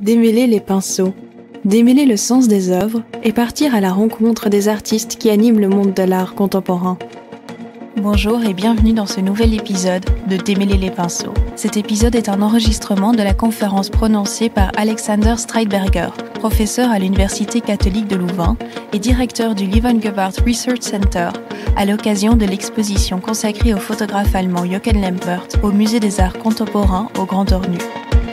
démêler les pinceaux, démêler le sens des œuvres et partir à la rencontre des artistes qui animent le monde de l'art contemporain. Bonjour et bienvenue dans ce nouvel épisode de Démêler les pinceaux. Cet épisode est un enregistrement de la conférence prononcée par Alexander Streitberger, professeur à l'Université catholique de Louvain et directeur du Gewart Research Center, à l'occasion de l'exposition consacrée au photographe allemand Jochen Lempert au Musée des Arts Contemporains au Grand Ornu.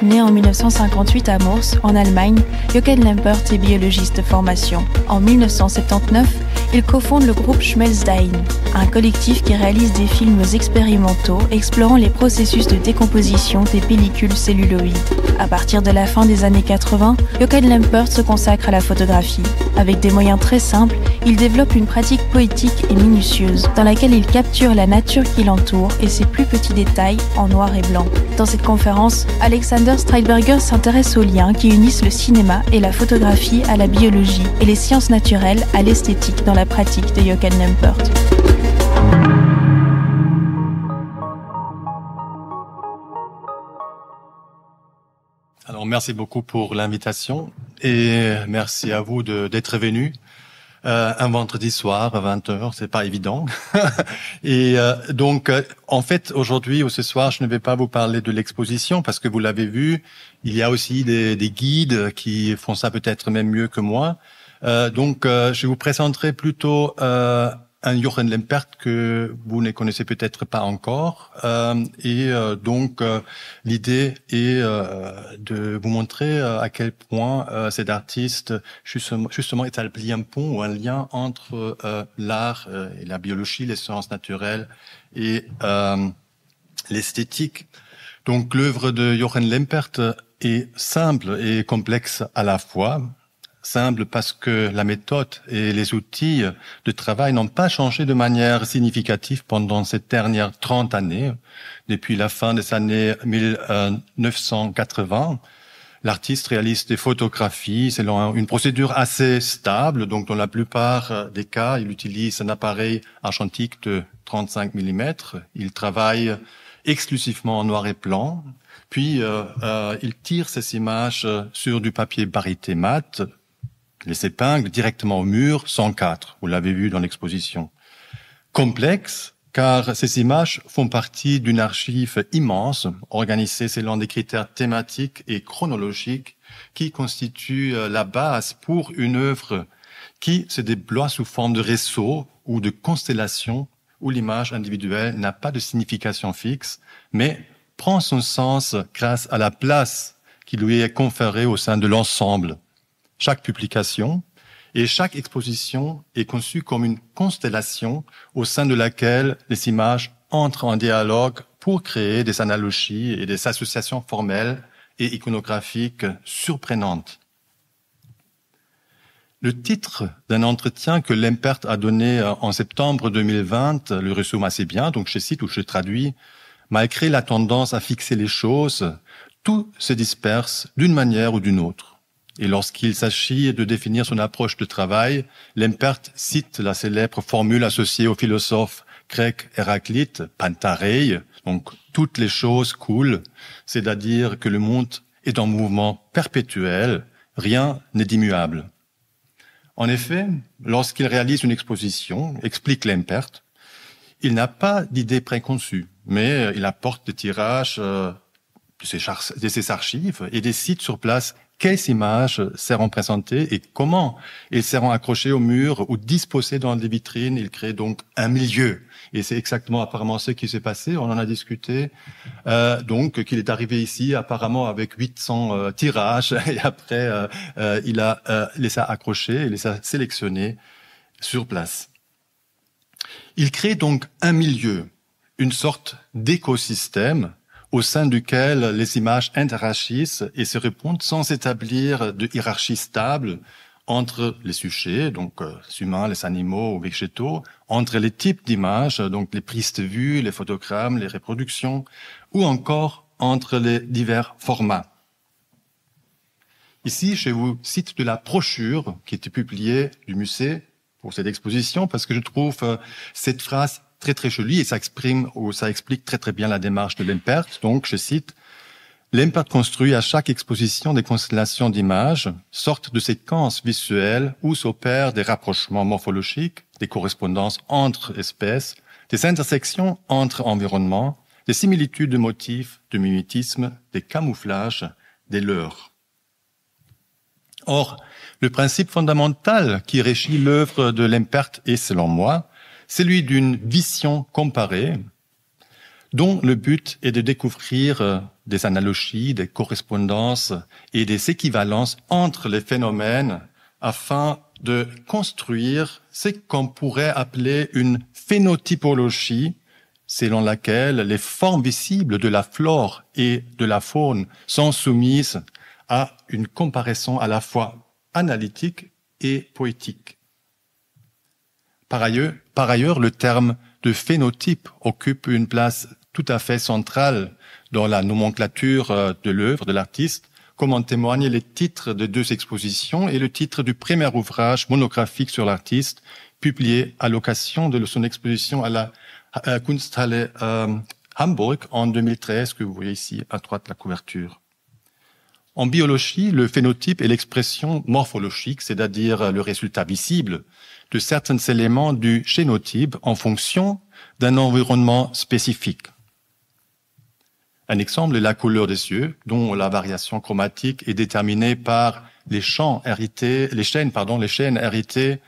Né en 1958 à Mors, en Allemagne, Jochen Lempert est biologiste de formation. En 1979, il cofonde le groupe Schmelzdein, un collectif qui réalise des films expérimentaux explorant les processus de décomposition des pellicules celluloïdes. À partir de la fin des années 80, Jochen Lempert se consacre à la photographie. Avec des moyens très simples, il développe une pratique poétique et minutieuse, dans laquelle il capture la nature qui l'entoure et ses plus petits détails en noir et blanc. Dans cette conférence, Alexander Alexander Streitberger s'intéresse aux liens qui unissent le cinéma et la photographie à la biologie et les sciences naturelles à l'esthétique dans la pratique de Jochen Nempert. Alors merci beaucoup pour l'invitation et merci à vous d'être venu. Euh, un vendredi soir à 20 heures, c'est pas évident. et euh, donc, euh, en fait, aujourd'hui ou ce soir, je ne vais pas vous parler de l'exposition parce que vous l'avez vu, il y a aussi des, des guides qui font ça peut-être même mieux que moi. donc, je vous présenterai plutôt un Jochen Lempert que vous ne connaissez peut-être pas encore. Euh, et euh, donc, euh, l'idée est euh, de vous montrer à quel point cet artiste, justement, justement, établit un pont ou un lien entre l'art et la biologie, les sciences naturelles et l'esthétique. Donc, l'œuvre de Jochen Lempert est simple et complexe à la fois simple parce que la méthode et les outils de travail n'ont pas changé de manière significative pendant ces dernières 30 années. Depuis la fin des années 1980, l'artiste réalise des photographies selon une procédure assez stable. Donc, dans la plupart des cas, il utilise un appareil argentique de 35 mm. Il travaille exclusivement en noir et blanc. Puis, euh, euh, il tire ses images sur du papier barité mat les épingles directement au mur, 104, vous l'avez vu dans l'exposition. Complexe, car ces images font partie d'une archive immense, organisée selon des critères thématiques et chronologiques, qui constitue euh, la base pour une œuvre qui se déploie sous forme de réseau ou de constellation où l'image individuelle n'a pas de signification fixe, mais prend son sens grâce à la place qui lui est conférée au sein de l'ensemble. Chaque publication et chaque exposition est conçue comme une constellation au sein de laquelle les images entrent en dialogue pour créer des analogies et des associations formelles et iconographiques surprenantes. Le titre d'un entretien que Lempert a donné euh, en septembre 2020 le résume assez bien, donc je cite ou je traduis, Malgré la tendance à fixer les choses, tout se disperse d'une manière ou d'une autre. Et lorsqu'il s'agit de définir son approche de travail, Lempert cite la célèbre formule associée au philosophe grec Héraclite, Pantarei, donc toutes les choses coulent, c'est-à-dire que le monde est en mouvement perpétuel, rien n'est immuable. En effet, lorsqu'il réalise une exposition, explique Lempert, il n'a pas d'idée préconçue, mais il apporte des tirages euh, de ses, archives et des sites sur place quelles images seront présentées et comment. Ils seront accrochés au mur ou disposés dans des vitrines. Il crée donc un milieu. Et c'est exactement apparemment ce qui s'est passé. On en a discuté. Euh, donc, qu'il est arrivé ici apparemment avec 800 euh, tirages. Et après, euh, il a les a accrochés et les a sélectionnés sur place. Il crée donc un milieu, une sorte d'écosystème au sein duquel les images interagissent et se répondent sans établir de hiérarchie stable entre les sujets, donc les euh, humains, les animaux ou végétaux, entre les types d'images, donc les prises de vue, les photogrammes, les reproductions, ou encore entre les divers formats. Ici, je vous cite de la brochure qui était publiée du musée pour cette exposition parce que je trouve euh, cette phrase très très joli et ça exprime ou ça explique très très bien la démarche de Lempert. Donc, je cite, Lempert construit à chaque exposition des constellations d'images, sortes de séquences visuelles où s'opèrent des rapprochements morphologiques, des correspondances entre espèces, des intersections entre environnements, des similitudes de motifs, de mimétisme, des camouflages, des leurs. Or, le principe fondamental qui régit l'œuvre de Lempert est, selon moi, celui d'une vision comparée dont le but est de découvrir euh, des analogies, des correspondances et des équivalences entre les phénomènes afin de construire ce qu'on pourrait appeler une phénotypologie selon laquelle les formes visibles de la flore et de la faune sont soumises à une comparaison à la fois analytique et poétique. Par ailleurs, par ailleurs, le terme de phénotype occupe une place tout à fait centrale dans la nomenclature euh, de l'œuvre de l'artiste, comme en témoignent les titres de deux expositions et le titre du premier ouvrage monographique sur l'artiste, publié à l'occasion de son exposition à la Kunsthalle euh, Hamburg en 2013, que vous voyez ici à droite la couverture. En biologie, le phénotype est l'expression morphologique, c'est-à-dire le résultat visible de certains éléments du génotype en fonction d'un environnement spécifique. Un exemple est la couleur des yeux, dont la variation chromatique est déterminée par les champs hérités, les chaînes, pardon, les chaînes héritées,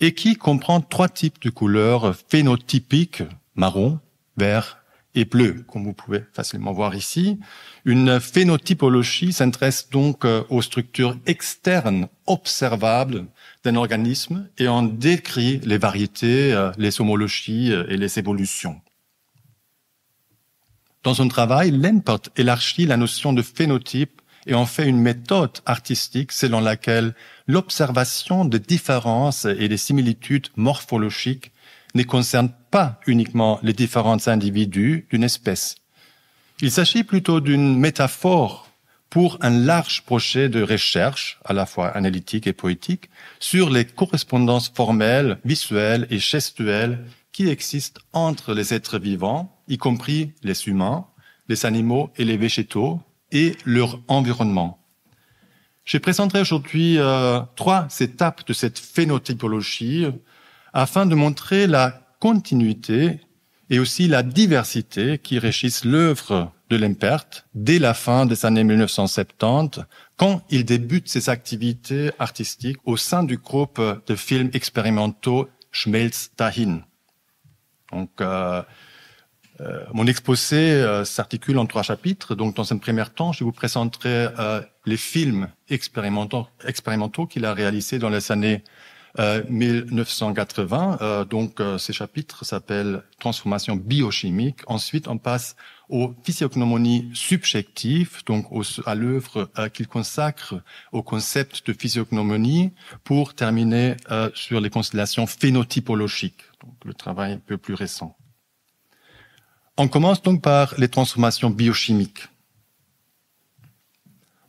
et qui comprend trois types de couleurs phénotypiques, marron, vert et bleu, comme vous pouvez facilement voir ici. Une phénotypologie s'intéresse donc euh, aux structures externes observables d'un organisme et en décrit les variétés, euh, les homologies euh, et les évolutions. Dans son travail, Lempert élargit la notion de phénotype et en fait une méthode artistique selon laquelle l'observation des différences et des similitudes morphologiques ne concerne pas uniquement les différents individus d'une espèce. Il s'agit plutôt d'une métaphore pour un large projet de recherche, à la fois analytique et poétique, sur les correspondances formelles, visuelles et gestuelles qui existent entre les êtres vivants, y compris les humains, les animaux et les végétaux, et leur environnement. Je présenterai aujourd'hui euh, trois étapes de cette phénotypologie afin de montrer la continuité et aussi la diversité qui régissent l'œuvre de Lempert dès la fin des années 1970, quand il débute ses activités artistiques au sein du groupe de films expérimentaux Schmelz tahin Donc, euh, euh, mon exposé euh, s'articule en trois chapitres. Donc, dans un premier temps, je vous présenterai les films expérimentaux, expérimentaux qu'il a réalisés dans les années 1980, euh, euh, donc euh, ces chapitres s'appellent transformation biochimique. Ensuite, on passe aux physiognomonies subjectives, donc à l'œuvre qu'il consacre au concept de physiognomonie, pour terminer sur les constellations phénotypologiques, donc le travail un peu plus récent. On commence donc par les transformations biochimiques.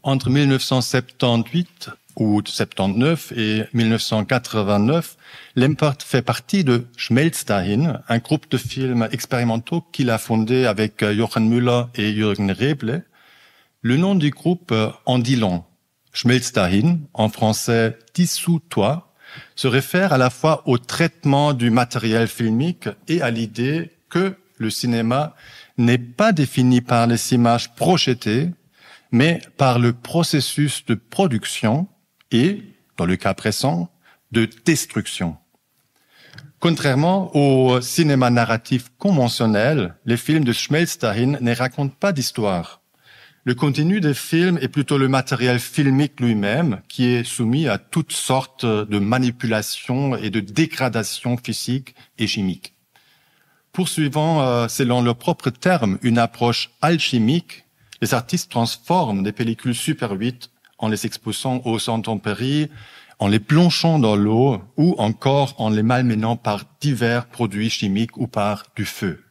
Entre 1978 août 79 et 1989, Lempert fait partie de Schmelz un groupe de films expérimentaux qu'il a fondé avec euh, Jochen Müller et Jürgen Reble. Le nom du groupe euh, en dit long. en français dissous-toi, se réfère à la fois au traitement du matériel filmique et à l'idée que le cinéma n'est pas défini par les images projetées, mais par le processus de production et, dans le cas présent, de destruction. Contrairement au cinéma narratif conventionnel, les films de Schmelstein ne racontent pas d'histoire. Le contenu des films est plutôt le matériel filmique lui-même qui est soumis à toutes sortes de manipulations et de dégradations physiques et chimiques. Poursuivant, euh, selon leur propre terme, une approche alchimique, les artistes transforment des pellicules Super 8 en les exposant aux intempéries, en les plongeant dans l'eau ou encore en les malmenant par divers produits chimiques ou par du feu.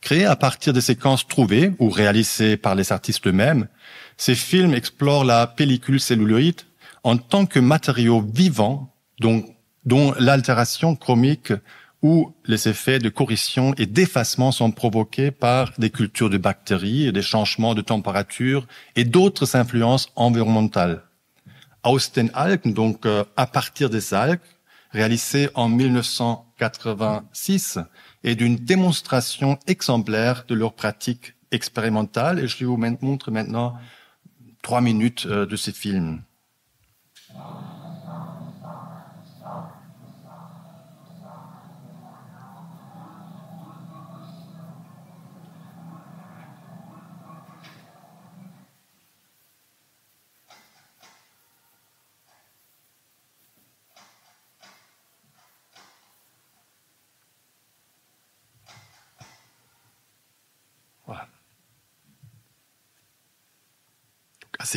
Créés à partir des séquences trouvées ou réalisées par les artistes eux-mêmes, ces films explorent la pellicule celluloïde en tant que matériau vivant dont, dont l'altération chromique où les effets de corrosion et d'effacement sont provoqués par des cultures de bactéries, des changements de température et d'autres influences environnementales. Aus Alk, donc euh, à partir des algues, réalisé en 1986, est d'une démonstration exemplaire de leur pratique expérimentale. Et je vous montre maintenant trois minutes euh, de ce film.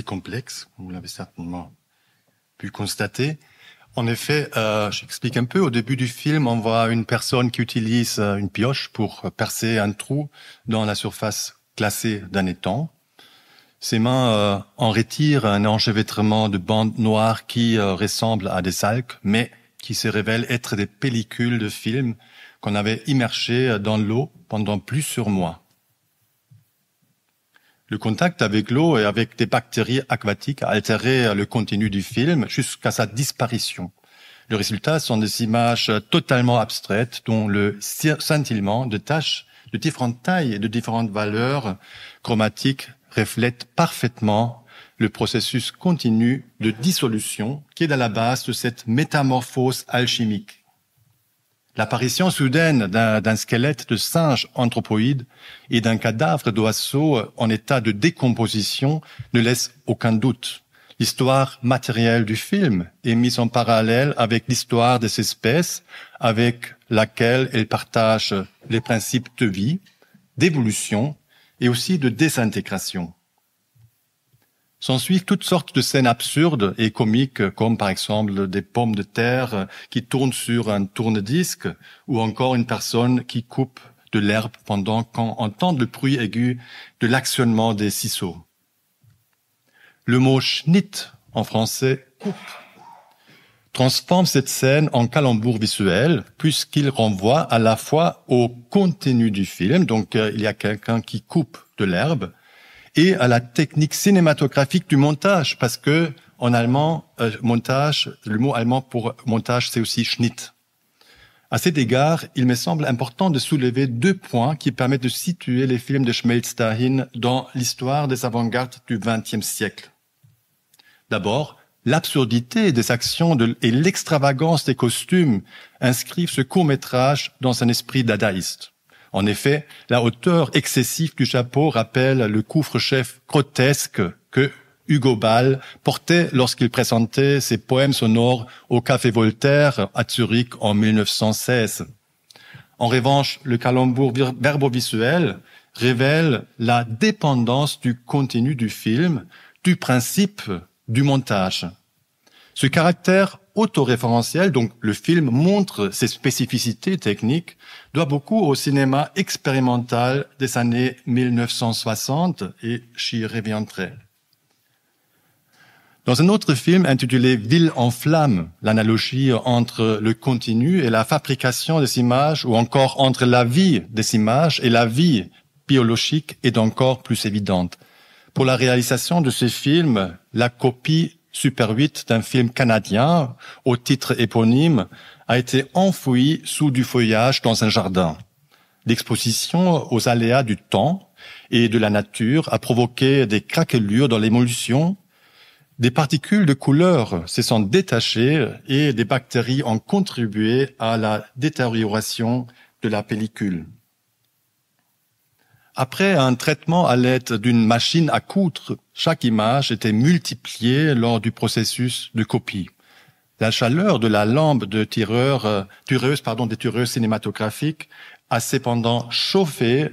complexe, vous l'avez certainement pu constater. En effet, euh, j'explique un peu, au début du film, on voit une personne qui utilise euh, une pioche pour percer un trou dans la surface glacée d'un étang. Ses mains euh, en retirent un enchevêtrement de bandes noires qui euh, ressemblent à des algues, mais qui se révèlent être des pellicules de film qu'on avait immergées dans l'eau pendant plusieurs mois. Le contact avec l'eau et avec des bactéries aquatiques a altéré le contenu du film jusqu'à sa disparition. Le résultat sont des images totalement abstraites dont le scintillement de taches de différentes tailles et de différentes valeurs chromatiques reflète parfaitement le processus continu de dissolution qui est à la base de cette métamorphose alchimique. L'apparition soudaine d'un squelette de singe anthropoïde et d'un cadavre d'oiseau en état de décomposition ne laisse aucun doute. L'histoire matérielle du film est mise en parallèle avec l'histoire des espèces avec laquelle elle partage les principes de vie, d'évolution et aussi de désintégration. S'ensuivent toutes sortes de scènes absurdes et comiques, comme par exemple des pommes de terre qui tournent sur un tourne-disque, ou encore une personne qui coupe de l'herbe pendant qu'on entend le bruit aigu de l'actionnement des ciseaux. Le mot schnitt en français coupe transforme cette scène en calembour visuel puisqu'il renvoie à la fois au contenu du film, donc euh, il y a quelqu'un qui coupe de l'herbe, et à la technique cinématographique du montage, parce que en allemand, euh, montage, le mot allemand pour montage, c'est aussi Schnitt. À cet égard, il me semble important de soulever deux points qui permettent de situer les films de Schmelz Dahin dans l'histoire des avant-gardes du XXe siècle. D'abord, l'absurdité des actions et l'extravagance des costumes inscrivent ce court-métrage dans un esprit dadaïste. En effet, la hauteur excessive du chapeau rappelle le couvre-chef grotesque que Hugo Ball portait lorsqu'il présentait ses poèmes sonores au Café Voltaire à Zurich en 1916. En revanche, le calembour verbovisuel révèle la dépendance du contenu du film, du principe du montage. Ce caractère autoréférentiel, donc le film montre ses spécificités techniques, doit beaucoup au cinéma expérimental des années 1960 et j'y reviendrai. Dans un autre film intitulé Ville en flamme, l'analogie entre le continu et la fabrication des images ou encore entre la vie des images et la vie biologique est encore plus évidente. Pour la réalisation de ce film, la copie Super 8 d'un film canadien au titre éponyme a été enfoui sous du feuillage dans un jardin. L'exposition aux aléas du temps et de la nature a provoqué des craquelures dans l'émulsion. Des particules de couleur se sont détachées et des bactéries ont contribué à la détérioration de la pellicule. Après un traitement à l'aide d'une machine à coudre, chaque image était multipliée lors du processus de copie. La chaleur de la lampe de tireur, euh, pardon, des tureuses cinématographiques a cependant chauffé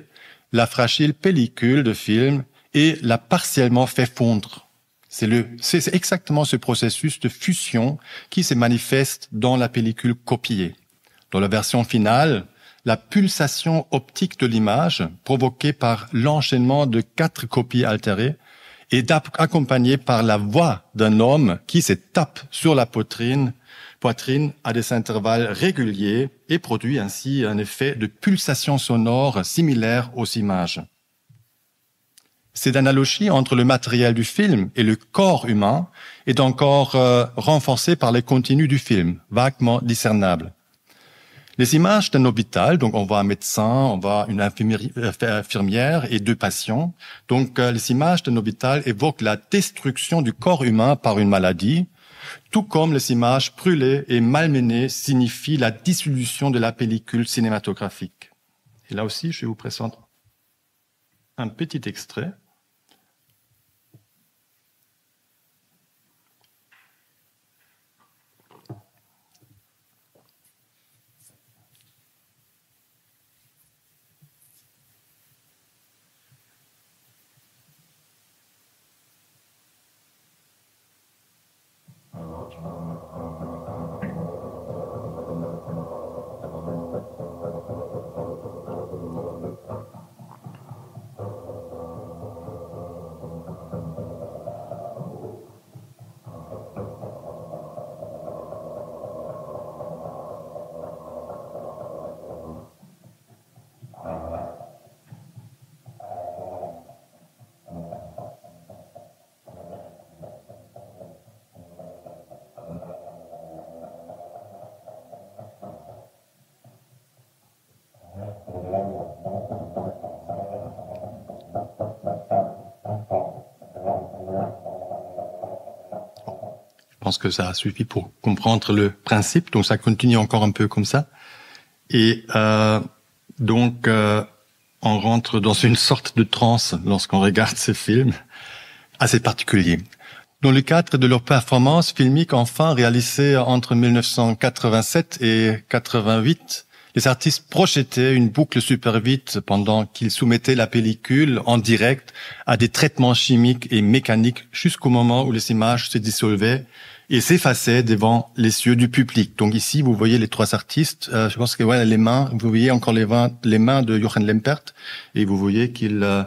la fragile pellicule de film et l'a partiellement fait fondre. C'est c'est exactement ce processus de fusion qui se manifeste dans la pellicule copiée. Dans la version finale, la pulsation optique de l'image provoquée par l'enchaînement de quatre copies altérées est accompagnée par la voix d'un homme qui se tape sur la poitrine, poitrine à des intervalles réguliers et produit ainsi un effet de pulsation sonore similaire aux images. Cette analogie entre le matériel du film et le corps humain est encore euh, renforcée par les contenus du film, vaguement discernables. Les images d'un hôpital, donc on voit un médecin, on voit une euh, infirmière et deux patients. Donc euh, les images d'un hôpital évoquent la destruction du corps humain par une maladie, tout comme les images brûlées et malmenées signifient la dissolution de la pellicule cinématographique. Et là aussi, je vais vous présenter un petit extrait. Je pense que ça a suffi pour comprendre le principe. Donc ça continue encore un peu comme ça. Et euh, donc euh, on rentre dans une sorte de transe lorsqu'on regarde ces films assez particuliers. Dans le cadre de leur performance filmiques, enfin réalisée entre 1987 et 88, les artistes projetaient une boucle super vite pendant qu'ils soumettaient la pellicule en direct à des traitements chimiques et mécaniques jusqu'au moment où les images se dissolvaient et s'effaçait devant les yeux du public. Donc ici, vous voyez les trois artistes. Euh, je pense que voilà les mains. Vous voyez encore les, mains, les mains de Jochen Lempert, et vous voyez qu'il euh,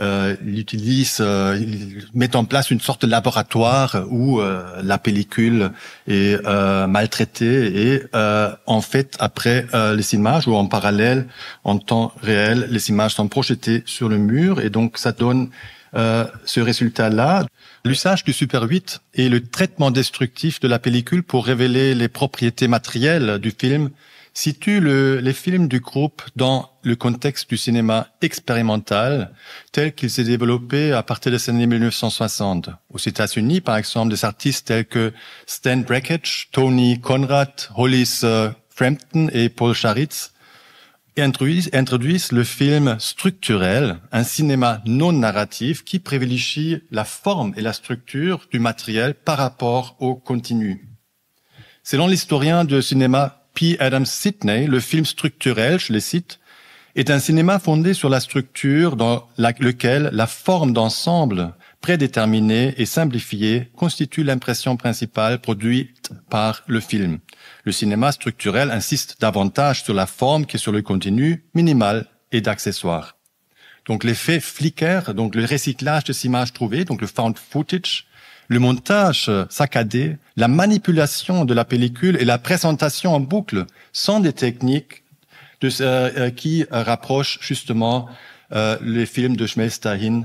euh il utilise, euh, il met en place une sorte de laboratoire où la pellicule est maltraitée et en fait après les images ou en parallèle en temps réel les images sont projetées sur le mur et donc ça donne ce résultat là L'usage du Super 8 et le traitement destructif de la pellicule pour révéler les propriétés matérielles du film situe les films du groupe dans le contexte du cinéma expérimental tel qu'il s'est développé à partir des années 1960. Aux États-Unis, par exemple, des artistes tels que Stan Brakhage, Tony Conrad, Hollis euh, Frampton et Paul Charitz introduisent, le film structurel, un cinéma non narratif qui privilégie la forme et la structure du matériel par rapport au continu. Selon l'historien de cinéma P. Adam Sidney, le film structurel, je le cite, est un cinéma fondé sur la structure dans lequel la forme d'ensemble prédéterminé et simplifié constitue l'impression principale produite par le film. Le cinéma structurel insiste davantage sur la forme que sur le contenu minimal et d'accessoires. Donc l'effet flicker, donc le recyclage ces images trouvées, donc le found footage, le montage saccadé, la manipulation de la pellicule et la présentation en boucle sont des techniques de, euh, qui rapprochent justement euh, les films de Schmelstahin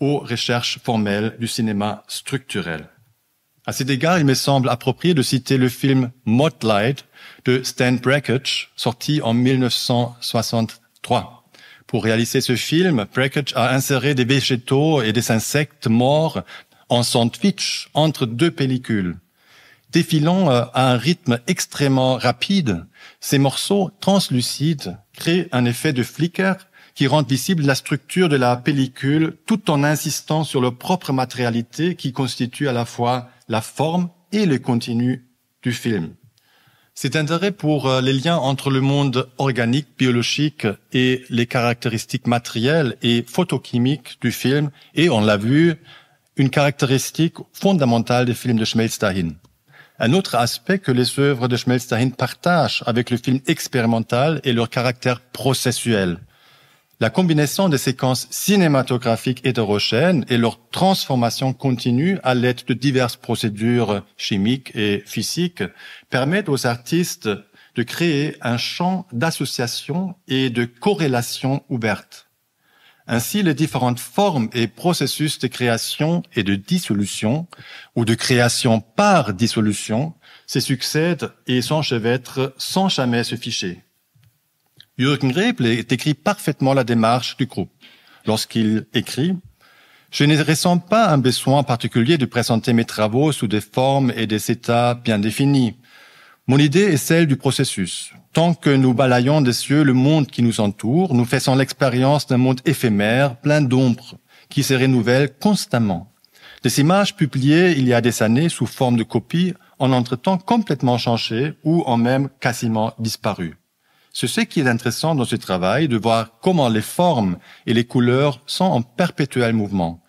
aux recherches formelles du cinéma structurel. À cet égard, il me semble approprié de citer le film motlight de Stan Brakhage, sorti en 1963. Pour réaliser ce film, Brakhage a inséré des végétaux et des insectes morts en sandwich entre deux pellicules. Défilant euh, à un rythme extrêmement rapide, ces morceaux translucides créent un effet de flicker qui rendent visible la structure de la pellicule tout en insistant sur leur propre matérialité qui constitue à la fois la forme et le contenu du film. Cet intérêt pour euh, les liens entre le monde organique, biologique et les caractéristiques matérielles et photochimiques du film est, on l'a vu, une caractéristique fondamentale des films de schmelz Un autre aspect que les œuvres de schmelz partagent avec le film expérimental est leur caractère processuel. La combinaison des séquences cinématographiques hétérogènes et leur transformation continue à l'aide de diverses procédures chimiques et physiques permettent aux artistes de créer un champ d'association et de corrélation ouverte. Ainsi, les différentes formes et processus de création et de dissolution, ou de création par dissolution, se succèdent et s'enchevêtrent sans jamais se ficher. Jürgen Reble décrit parfaitement la démarche du groupe lorsqu'il écrit je ne ressens pas un besoin particulier de présenter mes travaux sous des formes et des états bien définis. Mon idée est celle du processus. Tant que nous balayons des cieux le monde qui nous entoure, nous faisons l'expérience d'un monde éphémère, plein d'ombres, qui se renouvelle constamment. Des images publiées il y a des années sous forme de copies en temps complètement changé ou en même quasiment disparu c'est ce qui est intéressant dans ce travail, de voir comment les formes et les couleurs sont en perpétuel mouvement.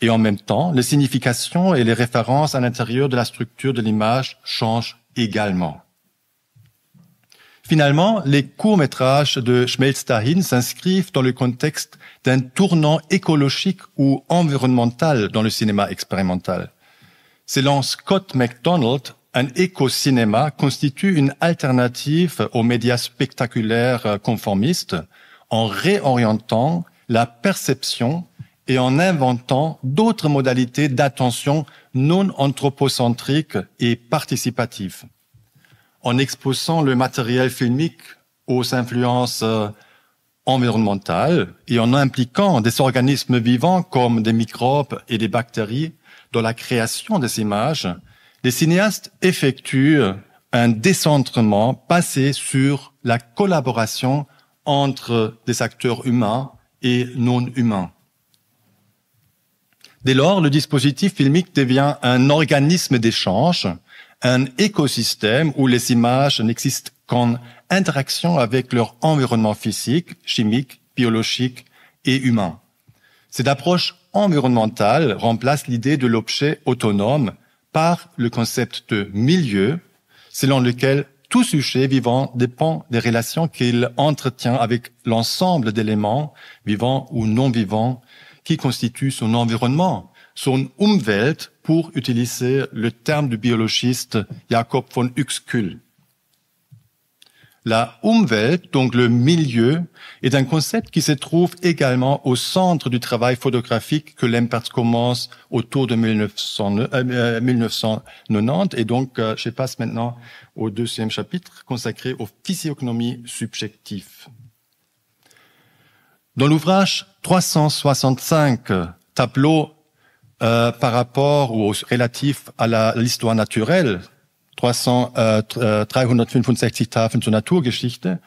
Et en même temps, les significations et les références à l'intérieur de la structure de l'image changent également. Finalement, les courts-métrages de schmelz tahin s'inscrivent dans le contexte d'un tournant écologique ou environnemental dans le cinéma expérimental. C'est Scott MacDonald un éco-cinéma constitue une alternative aux médias spectaculaires conformistes en réorientant la perception et en inventant d'autres modalités d'attention non anthropocentriques et participatives. En exposant le matériel filmique aux influences euh, environnementales et en impliquant des organismes vivants comme des microbes et des bactéries dans la création des images, les cinéastes effectuent un décentrement passé sur la collaboration entre des acteurs humains et non humains. Dès lors, le dispositif filmique devient un organisme d'échange, un écosystème où les images n'existent qu'en interaction avec leur environnement physique, chimique, biologique et humain. Cette approche environnementale remplace l'idée de l'objet autonome par le concept de milieu, selon lequel tout sujet vivant dépend des relations qu'il entretient avec l'ensemble d'éléments, vivants ou non vivants, qui constituent son environnement, son Umwelt, pour utiliser le terme du biologiste Jacob von Uexküll. La Umwelt, donc le milieu, est un concept qui se trouve également au centre du travail photographique que Lempert commence autour de 1990. Euh, euh, Et donc, euh, je passe maintenant au deuxième chapitre consacré aux physiognomies subjectives. Dans l'ouvrage 365 tableaux par rapport ou relatif à l'histoire naturelle 300, 365 äh, äh, Tafeln zur Naturgeschichte.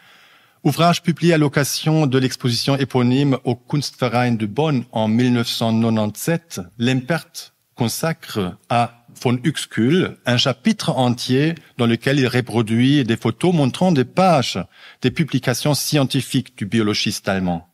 Ouvrage publié à l'occasion de l'exposition éponyme au Kunstverein de Bonn en 1997, Lempert consacre à von Uxkull un chapitre entier dans lequel il reproduit des photos montrant des pages des publications scientifiques du biologiste allemand.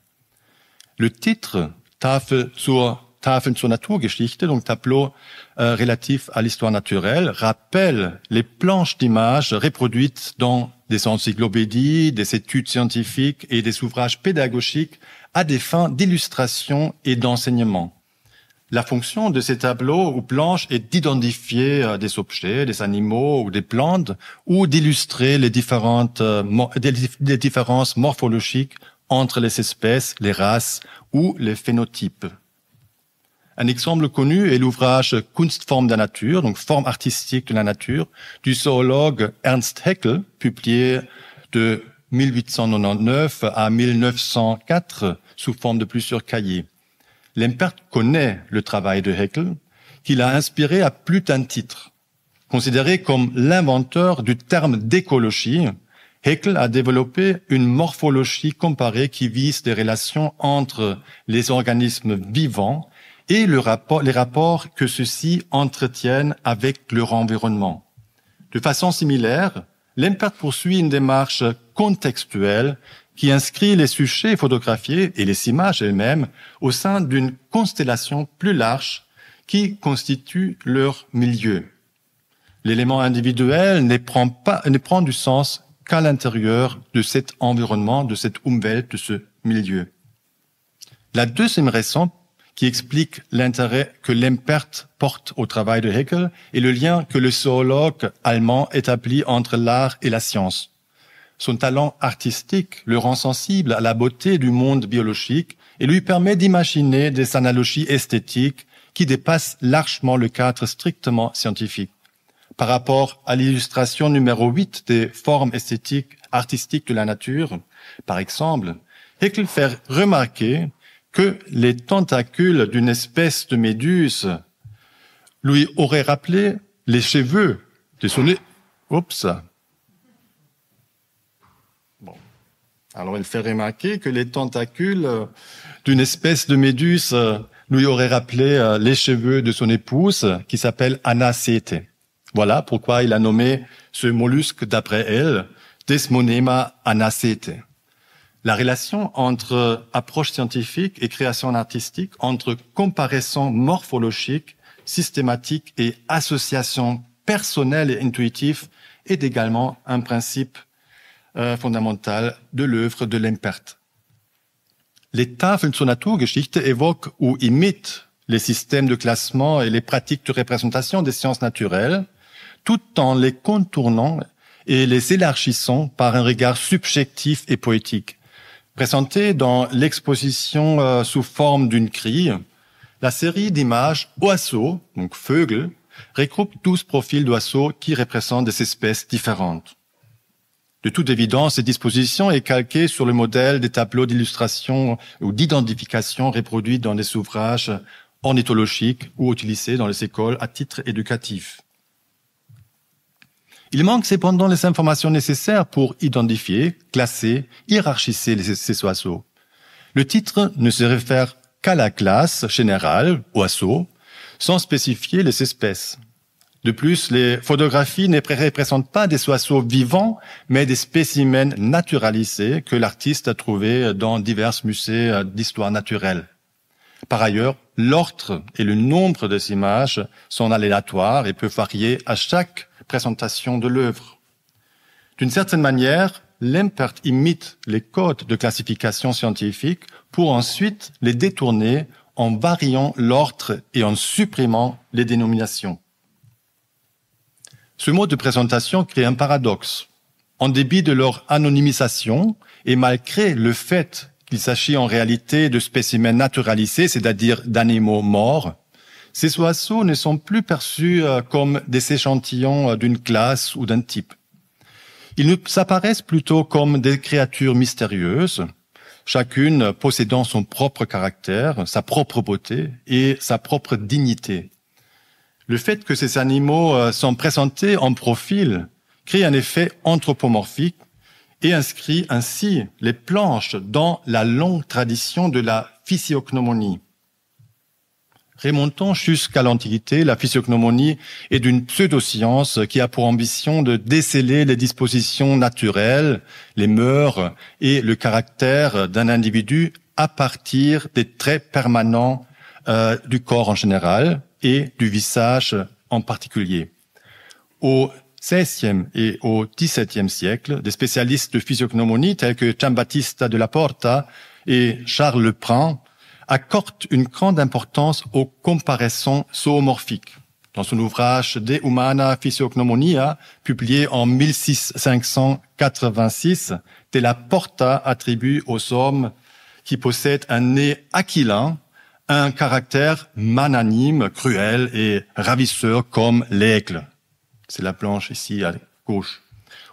Le titre Tafel zur Tafeln zur Naturgeschichte, donc tableau euh, relatif à l'histoire naturelle, rappelle les planches d'images reproduites dans des encyclopédies, des études scientifiques et des ouvrages pédagogiques à des fins d'illustration et d'enseignement. La fonction de ces tableaux ou planches est d'identifier euh, des objets, des animaux ou des plantes, ou d'illustrer les différentes les euh, différences morphologiques entre les espèces, les races ou les phénotypes. Un exemple connu est l'ouvrage Kunstform der Natur, donc forme artistique de la nature, du zoologue Ernst Haeckel, publié de 1899 à 1904 sous forme de plusieurs cahiers. Lempert connaît le travail de Haeckel, qu'il a inspiré à plus d'un titre. Considéré comme l'inventeur du terme d'écologie, Haeckel a développé une morphologie comparée qui vise des relations entre les organismes vivants et le rapport, les rapports que ceux-ci entretiennent avec leur environnement. De façon similaire, l'impact poursuit une démarche contextuelle qui inscrit les sujets photographiés et les images elles-mêmes au sein d'une constellation plus large qui constitue leur milieu. L'élément individuel ne prend, pas, ne prend du sens qu'à l'intérieur de cet environnement, de cette Umwelt, de ce milieu. La deuxième récente, qui explique l'intérêt que lempert porte au travail de Haeckel et le lien que le zoologue allemand établit entre l'art et la science. Son talent artistique le rend sensible à la beauté du monde biologique et lui permet d'imaginer des analogies esthétiques qui dépassent largement le cadre strictement scientifique. Par rapport à l'illustration numéro 8 des formes esthétiques artistiques de la nature, par exemple, Haeckel fait remarquer que les tentacules d'une espèce de méduse lui auraient rappelé les cheveux de son... Oups. Bon. Alors il fait remarquer que les tentacules d'une espèce de méduse lui auraient rappelé euh, les cheveux de son épouse qui s'appelle Anacete. Voilà pourquoi il a nommé ce mollusque d'après elle Desmonema anacete la relation entre approche scientifique et création artistique, entre comparaison morphologique, systématique et association personnelle et intuitive est également un principe euh, fondamental de l'œuvre de Lempert. Les tafeln zur Naturgeschichte évoquent ou imitent les systèmes de classement et les pratiques de représentation des sciences naturelles, tout en les contournant et les élargissant par un regard subjectif et poétique. Présentée dans l'exposition euh, sous forme d'une crie, la série d'images oiseaux, donc feugles, regroupe 12 profils d'oiseaux qui représentent des espèces différentes. De toute évidence, cette disposition est calquée sur le modèle des tableaux d'illustration ou d'identification reproduits dans des ouvrages ornithologiques ou utilisés dans les écoles à titre éducatif. Il manque cependant les informations nécessaires pour identifier, classer, hiérarchiser les, ces oiseaux. Le titre ne se réfère qu'à la classe générale, oiseaux, sans spécifier les espèces. De plus, les photographies ne représentent pas des oiseaux vivants, mais des spécimens naturalisés que l'artiste a trouvés dans divers musées d'histoire naturelle. Par ailleurs, l'ordre et le nombre ces images sont aléatoires et peuvent varier à chaque présentation de l'œuvre. D'une certaine manière, Lempert imite les codes de classification scientifique pour ensuite les détourner en variant l'ordre et en supprimant les dénominations. Ce mode de présentation crée un paradoxe. En débit de leur anonymisation et malgré le fait qu'il s'agit en réalité de spécimens naturalisés, c'est-à-dire d'animaux morts, ces oiseaux ne sont plus perçus euh, comme des échantillons euh, d'une classe ou d'un type. Ils nous apparaissent plutôt comme des créatures mystérieuses, chacune possédant son propre caractère, sa propre beauté et sa propre dignité. Le fait que ces animaux euh, sont présentés en profil crée un effet anthropomorphique et inscrit ainsi les planches dans la longue tradition de la physiognomonie, Remontant jusqu'à l'Antiquité, la physiognomonie est d'une pseudo-science qui a pour ambition de déceler les dispositions naturelles, les mœurs et le caractère d'un individu à partir des traits permanents euh, du corps en général et du visage en particulier. Au XVIe et au XVIIe siècle, des spécialistes de physiognomonie tels que Giambattista de la Porta et Charles Leprin accorde une grande importance aux comparaisons zoomorphiques. Dans son ouvrage De Humana Physiognomonia, publié en 1686, De la Porta attribue aux hommes qui possèdent un nez aquilin un caractère mananime, cruel et ravisseur comme l'aigle. C'est la planche ici à gauche.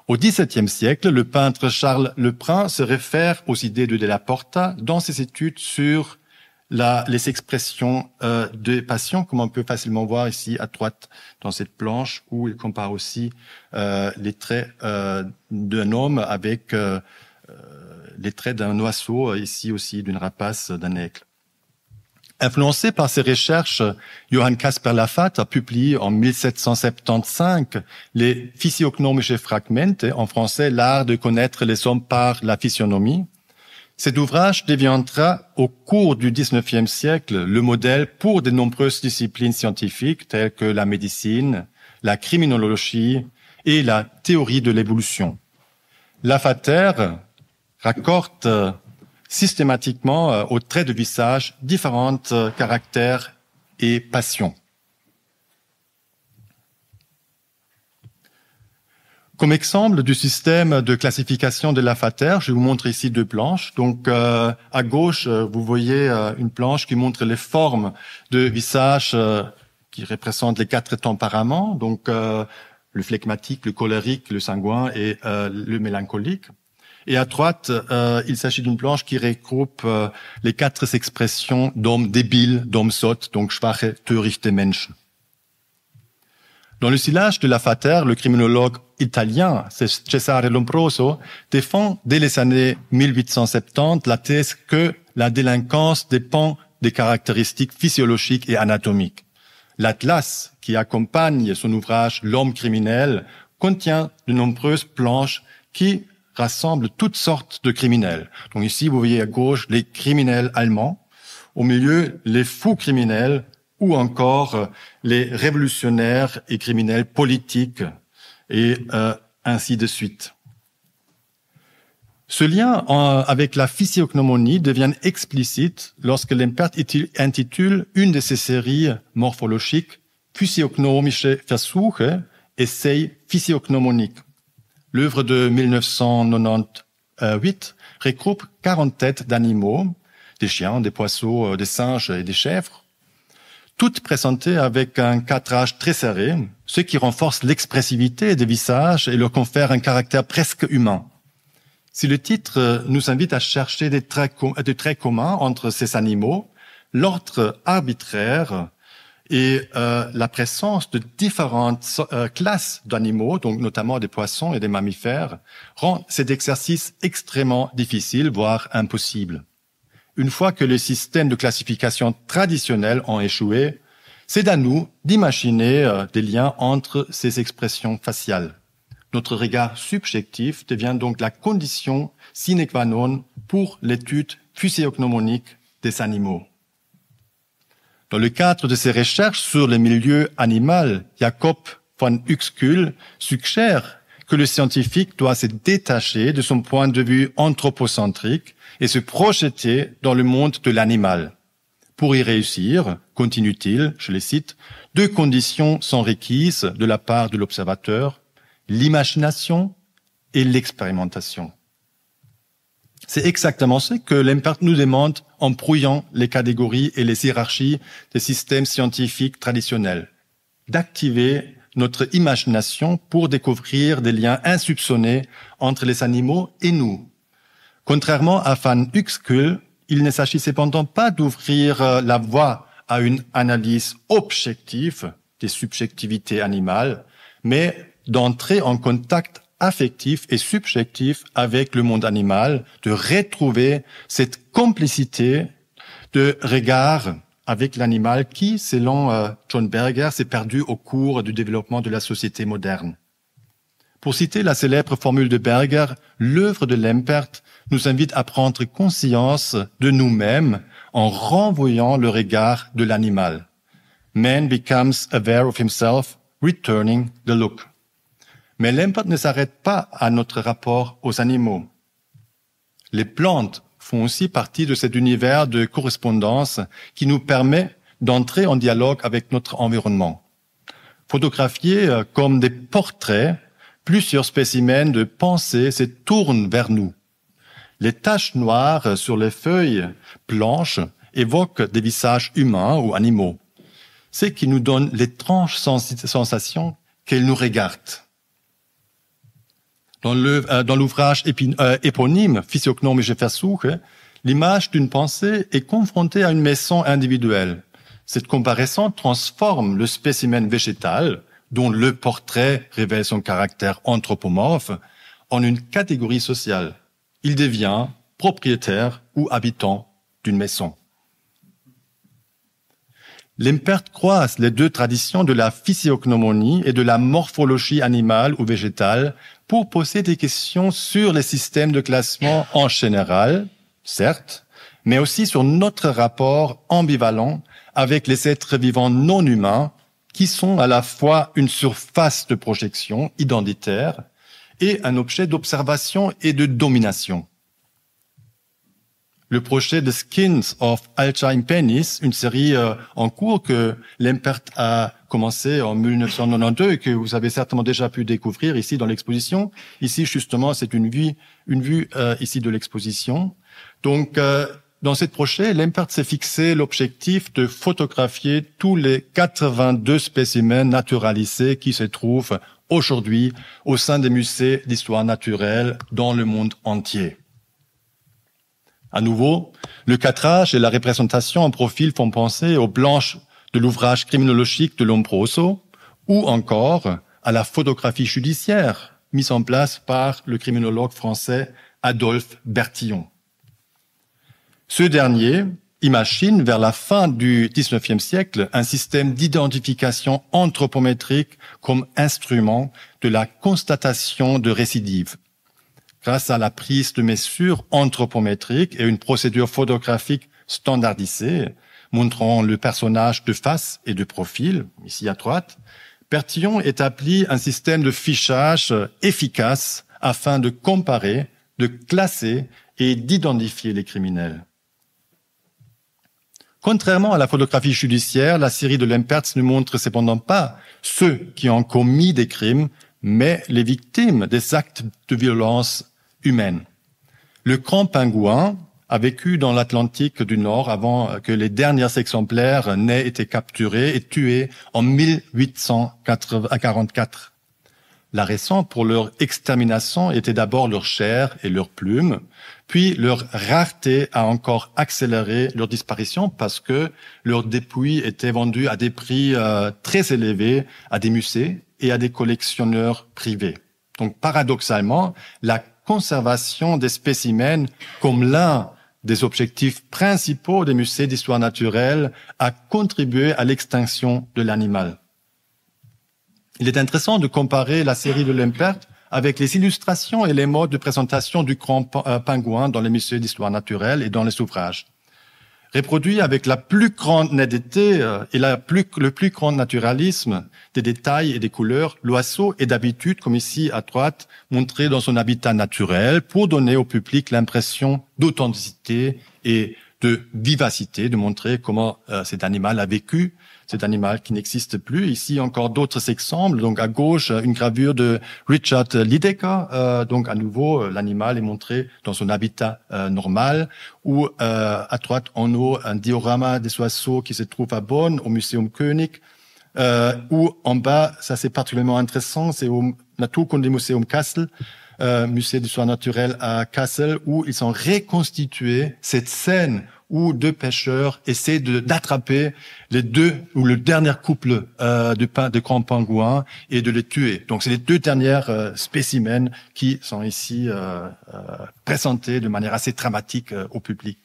Au XVIIe siècle, le peintre Charles Leprin se réfère aux idées de de la Porta dans ses études sur les expressions euh, des patients, comme on peut facilement voir ici à droite dans cette planche, où il compare aussi euh, les traits euh, d'un homme avec euh, les traits d'un oiseau, ici aussi d'une rapace, d'un aigle. Influencé par ses recherches, Johann Caspar Lafatte a publié en 1775 les Physiognomische Fragmente, en français l'art de connaître les hommes par la physionomie, cet ouvrage deviendra au cours du XIXe siècle le modèle pour de nombreuses disciplines scientifiques telles que la médecine, la criminologie et la théorie de l'évolution. FATER raccorde euh, systématiquement euh, aux traits de visage différentes euh, caractères et passions. Comme exemple du système de classification de la FATER, je vous montre ici deux planches. Donc, euh, à gauche, euh, vous voyez euh, une planche qui montre les formes de visage qui représentent les quatre tempéraments, donc le flegmatique, le colérique, le sanguin et le mélancolique. Et à droite, il s'agit d'une planche qui regroupe les quatre expressions d'hommes débiles, d'hommes sottes, donc schwache, törichte Menschen. Dans le silage de la Fater, le criminologue italien Cesare Lombroso défend dès les années 1870 la thèse que la délinquance dépend des caractéristiques physiologiques et anatomiques. L'atlas qui accompagne son ouvrage L'homme criminel contient de nombreuses planches qui rassemblent toutes sortes de criminels. Donc ici, vous voyez à gauche les criminels allemands, au milieu les fous criminels ou encore euh, les révolutionnaires et criminels politiques, et euh, ainsi de suite. Ce lien euh, avec la physiognomonie devient explicite lorsque l'empereur intitule une de ses séries morphologiques Physiognomische Versuche, Essai physiognomonique. L'œuvre de 1998 regroupe 40 têtes d'animaux, des chiens, des poissons, des singes et des chèvres, toutes présentées avec un cadrage très serré, ce qui renforce l'expressivité des visages et leur confère un caractère presque humain. Si le titre nous invite à chercher des traits, communs entre ces animaux, l'ordre arbitraire et euh, la présence de différentes euh, classes d'animaux, donc notamment des poissons et des mammifères, rend cet exercice extrêmement difficile, voire impossible une fois que les systèmes de classification traditionnels ont échoué, c'est à nous d'imaginer euh, des liens entre ces expressions faciales. Notre regard subjectif devient donc la condition sine qua non pour l'étude physiognomonique des animaux. Dans le cadre de ses recherches sur le milieu animal, Jacob von Huxkull suggère que le scientifique doit se détacher de son point de vue anthropocentrique et se projeter dans le monde de l'animal. Pour y réussir, continue-t-il, je les cite, deux conditions sont requises de la part de l'observateur, l'imagination et l'expérimentation. C'est exactement ce que l'impact nous demande en brouillant les catégories et les hiérarchies des systèmes scientifiques traditionnels, d'activer notre imagination pour découvrir des liens insoupçonnés entre les animaux et nous. Contrairement à Van Uxkull, il ne s'agit cependant pas d'ouvrir euh, la voie à une analyse objective des subjectivités animales, mais d'entrer en contact affectif et subjectif avec le monde animal, de retrouver cette complicité de regard avec l'animal qui, selon euh, John Berger, s'est perdu au cours du développement de la société moderne. Pour citer la célèbre formule de Berger, l'œuvre de Lempert nous invite à prendre conscience de nous-mêmes en renvoyant le regard de l'animal. Man becomes aware of himself, returning the look. Mais Lempert ne s'arrête pas à notre rapport aux animaux. Les plantes font aussi partie de cet univers de correspondance qui nous permet d'entrer en dialogue avec notre environnement. Photographiés euh, comme des portraits, plusieurs spécimens de pensée se tournent vers nous. Les taches noires sur les feuilles blanches évoquent des visages humains ou animaux, ce qui nous donne l'étrange sensation qu'elles nous regardent. Euh, dans l'ouvrage euh, éponyme « éponyme Physiognomische hein, Versuche, l'image d'une pensée est confrontée à une maison individuelle. Cette comparaison transforme le spécimen végétal, dont le portrait révèle son caractère anthropomorphe, en une catégorie sociale. Il devient propriétaire ou habitant d'une maison. Lempert croise les deux traditions de la physiognomonie et de la morphologie animale ou végétale pour poser des questions sur les systèmes de classement en général, certes, mais aussi sur notre rapport ambivalent avec les êtres vivants non humains qui sont à la fois une surface de projection identitaire et un objet d'observation et de domination. Le projet The Skins of Alchime Penis, une série euh, en cours que Lempert a commencé en 1992 et que vous avez certainement déjà pu découvrir ici dans l'exposition. Ici, justement, c'est une vue, une vue euh, ici de l'exposition. Donc, euh, dans cette projet, l'EMPART s'est fixé l'objectif de photographier tous les 82 spécimens naturalisés qui se trouvent aujourd'hui au sein des musées d'histoire naturelle dans le monde entier. À nouveau, le 4H et la représentation en profil font penser aux planches de l'ouvrage criminologique de Lombroso, ou encore à la photographie judiciaire mise en place par le criminologue français Adolphe Bertillon. Ce dernier imagine vers la fin du XIXe siècle un système d'identification anthropométrique comme instrument de la constatation de récidive. Grâce à la prise de mesures anthropométriques et une procédure photographique standardisée, montrant le personnage de face et de profil, ici à droite, Pertillon établit un système de fichage efficace afin de comparer, de classer et d'identifier les criminels. Contrairement à la photographie judiciaire, la série de Lempertz ne montre cependant pas ceux qui ont commis des crimes, mais les victimes des actes de violence humaine. Le grand pingouin, a vécu dans l'Atlantique du Nord avant que les derniers exemplaires n'aient été capturés et tués en 1844. La raison pour leur extermination était d'abord leur chair et leurs plumes, puis leur rareté a encore accéléré leur disparition parce que leurs dépouilles étaient vendues à des prix euh, très élevés à des musées et à des collectionneurs privés. Donc paradoxalement, la conservation des spécimens comme l'un des objectifs principaux des musées d'histoire naturelle à contribuer à l'extinction de l'animal. Il est intéressant de comparer la série de Lempert avec les illustrations et les modes de présentation du grand euh, pingouin dans les musées d'histoire naturelle et dans les ouvrages reproduit avec la plus grande netteté euh, et le plus grand naturalisme des détails et des couleurs, l'oiseau est d'habitude, comme ici à droite, montré dans son habitat naturel pour donner au public l'impression d'authenticité et de vivacité, de montrer comment euh, cet animal a vécu cet animal qui n'existe plus. Ici encore d'autres exemples. Donc à gauche, une gravure de Richard Lidecker. Euh, donc à nouveau, euh, l'animal est montré dans son habitat euh, normal. Ou à droite en haut, un diorama des oiseaux qui se trouve à Bonn, au Muséum König. ou en bas, ça c'est particulièrement intéressant, c'est au Museum Kassel. Euh, musée d'histoire naturelle à Kassel, où ils ont reconstitué cette scène où deux pêcheurs essaient d'attraper les deux ou le dernier couple euh, de, de grands pingouins et de les tuer. Donc c'est les deux dernières euh, spécimens qui sont ici euh, présentés de manière assez dramatique au public.